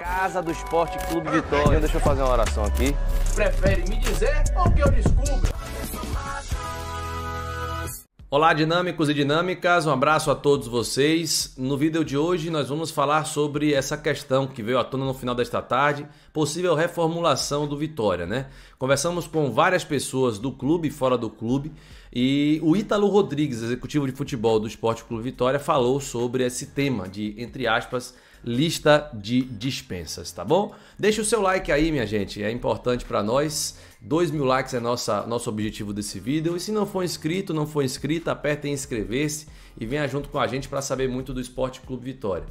Casa do Esporte Clube Vitória. Deixa eu fazer uma oração aqui. Prefere me dizer ou que eu descubra? Olá, dinâmicos e dinâmicas, um abraço a todos vocês. No vídeo de hoje, nós vamos falar sobre essa questão que veio à tona no final desta tarde, possível reformulação do Vitória, né? Conversamos com várias pessoas do clube e fora do clube e o Ítalo Rodrigues, executivo de futebol do Esporte Clube Vitória, falou sobre esse tema de, entre aspas, lista de dispensas, tá bom? Deixa o seu like aí, minha gente, é importante para nós. 2 mil likes é nossa, nosso objetivo desse vídeo. E se não for inscrito, não for inscrito, aperta em inscrever-se e venha junto com a gente para saber muito do Esporte Clube Vitória.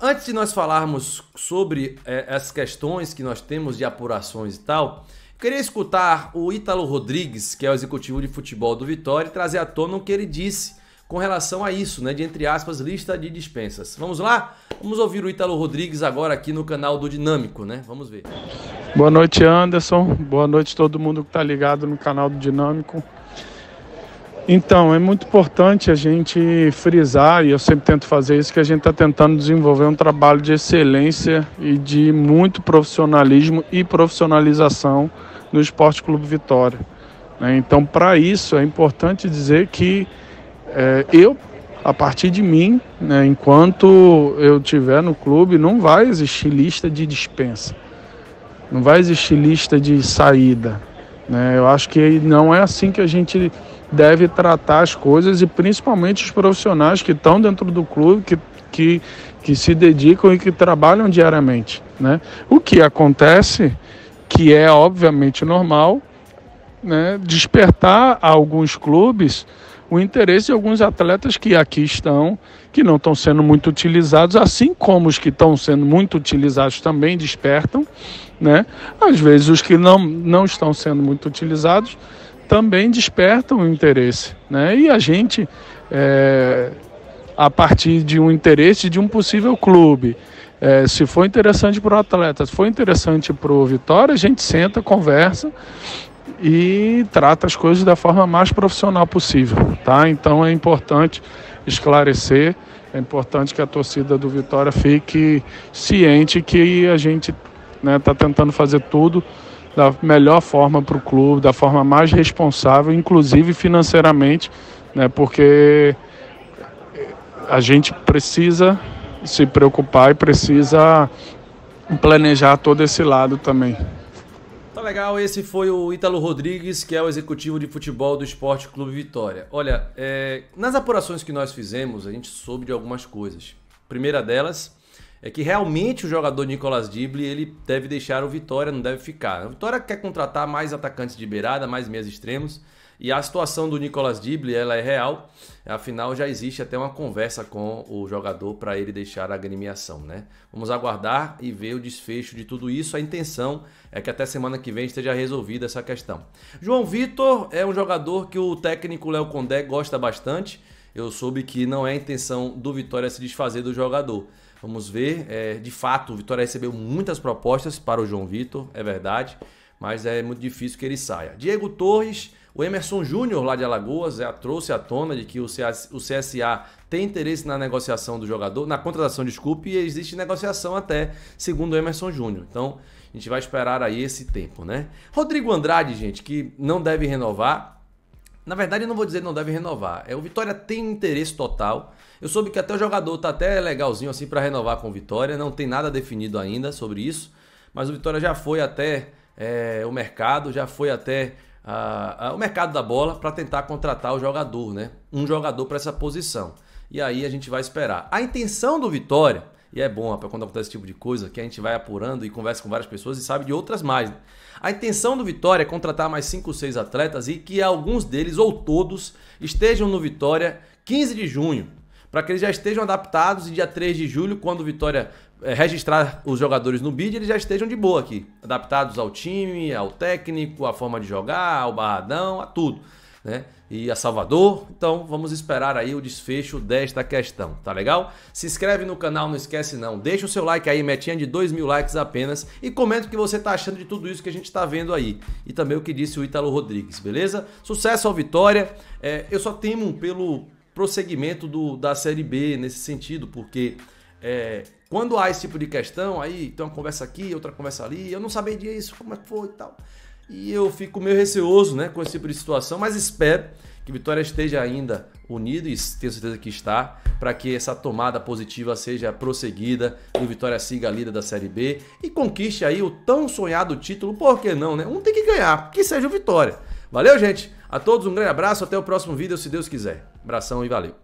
Antes de nós falarmos sobre é, as questões que nós temos de apurações e tal, queria escutar o Ítalo Rodrigues, que é o executivo de futebol do Vitória, e trazer à tona o que ele disse com relação a isso, né? De entre aspas, lista de dispensas. Vamos lá? Vamos ouvir o Ítalo Rodrigues agora aqui no canal do Dinâmico, né? Vamos ver. Boa noite, Anderson. Boa noite todo mundo que está ligado no canal do Dinâmico. Então, é muito importante a gente frisar, e eu sempre tento fazer isso, que a gente está tentando desenvolver um trabalho de excelência e de muito profissionalismo e profissionalização no Esporte Clube Vitória. Né? Então, para isso, é importante dizer que é, eu, a partir de mim, né, enquanto eu tiver no clube, não vai existir lista de dispensa, não vai existir lista de saída. Né? Eu acho que não é assim que a gente deve tratar as coisas e principalmente os profissionais que estão dentro do clube, que, que, que se dedicam e que trabalham diariamente. Né? O que acontece, que é obviamente normal, né, despertar alguns clubes o interesse de alguns atletas que aqui estão, que não estão sendo muito utilizados, assim como os que estão sendo muito utilizados também despertam, né? Às vezes os que não, não estão sendo muito utilizados também despertam o interesse, né? E a gente, é, a partir de um interesse de um possível clube, é, se for interessante para o atleta, se for interessante para o Vitória, a gente senta, conversa e trata as coisas da forma mais profissional possível, tá? Então é importante esclarecer, é importante que a torcida do Vitória fique ciente que a gente está né, tá tentando fazer tudo da melhor forma para o clube, da forma mais responsável, inclusive financeiramente, né? Porque a gente precisa se preocupar e precisa planejar todo esse lado também. Tá legal, esse foi o Ítalo Rodrigues, que é o executivo de futebol do Esporte Clube Vitória. Olha, é, nas apurações que nós fizemos, a gente soube de algumas coisas. A primeira delas é que realmente o jogador Nicolas Dibli ele deve deixar o Vitória, não deve ficar. O Vitória quer contratar mais atacantes de beirada, mais meias extremos. E a situação do Nicolas Dible ela é real, afinal já existe até uma conversa com o jogador para ele deixar a agremiação, né? Vamos aguardar e ver o desfecho de tudo isso. A intenção é que até semana que vem esteja resolvida essa questão. João Vitor é um jogador que o técnico Léo Condé gosta bastante. Eu soube que não é a intenção do Vitória se desfazer do jogador. Vamos ver. É, de fato, o Vitória recebeu muitas propostas para o João Vitor, é verdade mas é muito difícil que ele saia. Diego Torres, o Emerson Júnior lá de Alagoas já é, trouxe à tona de que o CSA tem interesse na negociação do jogador, na contratação, desculpe, e existe negociação até, segundo o Emerson Júnior. Então, a gente vai esperar aí esse tempo, né? Rodrigo Andrade, gente, que não deve renovar. Na verdade, eu não vou dizer não deve renovar. É o Vitória tem interesse total. Eu soube que até o jogador tá até legalzinho assim para renovar com o Vitória, não tem nada definido ainda sobre isso, mas o Vitória já foi até é, o mercado, já foi até a, a, o mercado da bola para tentar contratar o jogador, né? Um jogador para essa posição. E aí a gente vai esperar. A intenção do Vitória, e é bom rapaz, quando acontece esse tipo de coisa, que a gente vai apurando e conversa com várias pessoas e sabe de outras mais. Né? A intenção do Vitória é contratar mais 5 ou 6 atletas e que alguns deles ou todos estejam no Vitória 15 de junho para que eles já estejam adaptados e dia 3 de julho, quando o Vitória eh, registrar os jogadores no BID, eles já estejam de boa aqui, adaptados ao time, ao técnico, à forma de jogar, ao barradão, a tudo. Né? E a Salvador. Então vamos esperar aí o desfecho desta questão, tá legal? Se inscreve no canal, não esquece não. Deixa o seu like aí, metinha de 2 mil likes apenas. E comenta o que você tá achando de tudo isso que a gente tá vendo aí. E também o que disse o Ítalo Rodrigues, beleza? Sucesso ao Vitória. É, eu só temo pelo, prosseguimento do, da Série B nesse sentido, porque é, quando há esse tipo de questão, aí tem uma conversa aqui, outra conversa ali, eu não sabia disso, como é que foi e tal. E eu fico meio receoso né, com esse tipo de situação, mas espero que Vitória esteja ainda unido e tenho certeza que está, para que essa tomada positiva seja prosseguida e o Vitória siga a líder da Série B e conquiste aí o tão sonhado título, por que não, né? Um tem que ganhar, que seja o Vitória. Valeu, gente! A todos um grande abraço, até o próximo vídeo, se Deus quiser. Abração e valeu.